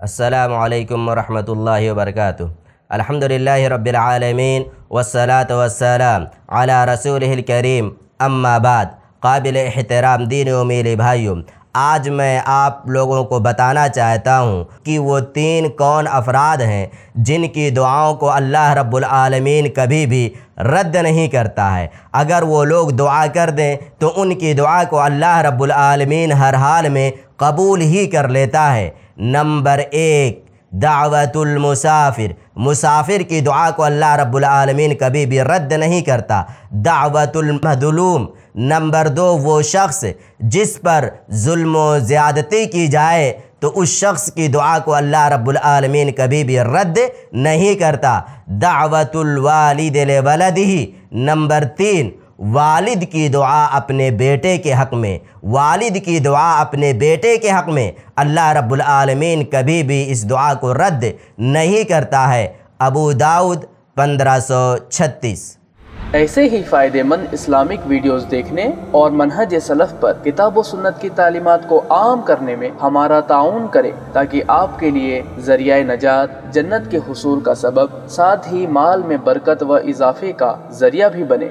السلام عليكم ورحمة الله وبركاته الحمد لله رب العالمين والصلاة والسلام على رسوله الكريم أما بعد قابل احترام ديني وميلي بهايوم आज मैं आप लोगों को बताना चाहता हूँ कि वो तीन कौन अफराद हैं जिनकी दुआओं को अल्लाह रब्बुल आलमीन कभी भी रद्द नहीं करता है अगर वो लोग दुआ कर दें तो उनकी दुआ को अल्लाह रब्बुल आलमीन हर हाल में कबूल ही कर लेता है नंबर एक दावतुल मुसाफिर मुसाफिर की दुआ को अल्लाह रब्बुल आलमीन कभी भी रद्द नहीं करता दावतुल मदलूम नंबर दो वो शख्स जिस पर जुल्म ज़्यादती की जाए तो उस शख्स की दुआ को अल्लाह रब्बुल आलमीन कभी भी रद्द नहीं करता दावतुल वालिद ही नंबर तीन वालिद की दुआ अपने बेटे के हक़ में वालिद की दुआ अपने बेटे के हक़ में अल्लाह रब्बुल आलमीन कभी भी इस दुआ को रद्द नहीं करता है अबू दाऊद 1536 ऐसे ही फ़ायदेमंद इस्लामिक वीडियोस देखने और मनहज सलफ़ पर किताब व सुन्नत की तालीमत को आम करने में हमारा ताउन करें ताकि आपके लिए जरिया नजात जन्नत के हसूल का सबब साथ ही माल में बरकत व इजाफे का जरिया भी बने